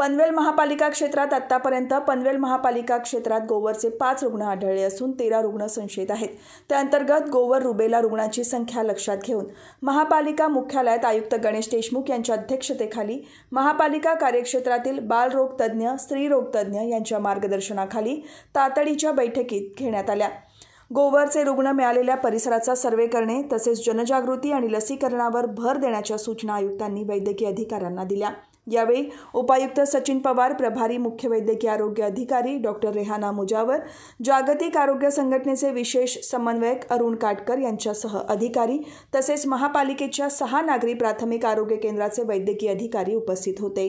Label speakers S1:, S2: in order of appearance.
S1: पनवेल महापालिका क्षेत्रात आतापर्यंत पनवेल महापालिका क्षेत्रात गोवरचे पाच रुग्ण आढळले असून तेरा रुग्ण संशयित आहेत त्याअंतर्गत गोवर रुबेला रुग्णांची संख्या लक्षात घेऊन महापालिका मुख्यालयात आयुक्त गणेश देशमुख यांच्या अध्यक्षतेखाली महापालिका कार्यक्षेत्रातील बालरोगतज्ञ स्त्रीरोगतज्ञ यांच्या मार्गदर्शनाखाली तातडीच्या बैठकीत घेण्यात आल्या गोवरचे रुग्ण मिळालेल्या परिसराचा सर्वे करणे तसेच जनजागृती आणि लसीकरणावर भर देण्याच्या सूचना आयुक्तांनी वैद्यकीय अधिकाऱ्यांना दिल्या यावेळी उपायुक्त सचिन पवार प्रभारी मुख्य वैद्यकीय आरोग्य अधिकारी डॉक्टर रेहाना मुजावर जागतिक आरोग्य संघटनेचे विशेष समन्वयक अरुण काटकर यांच्यासह अधिकारी तसेच महापालिकेच्या सहा नागरी प्राथमिक आरोग्य केंद्राचे वैद्यकीय अधिकारी उपस्थित होते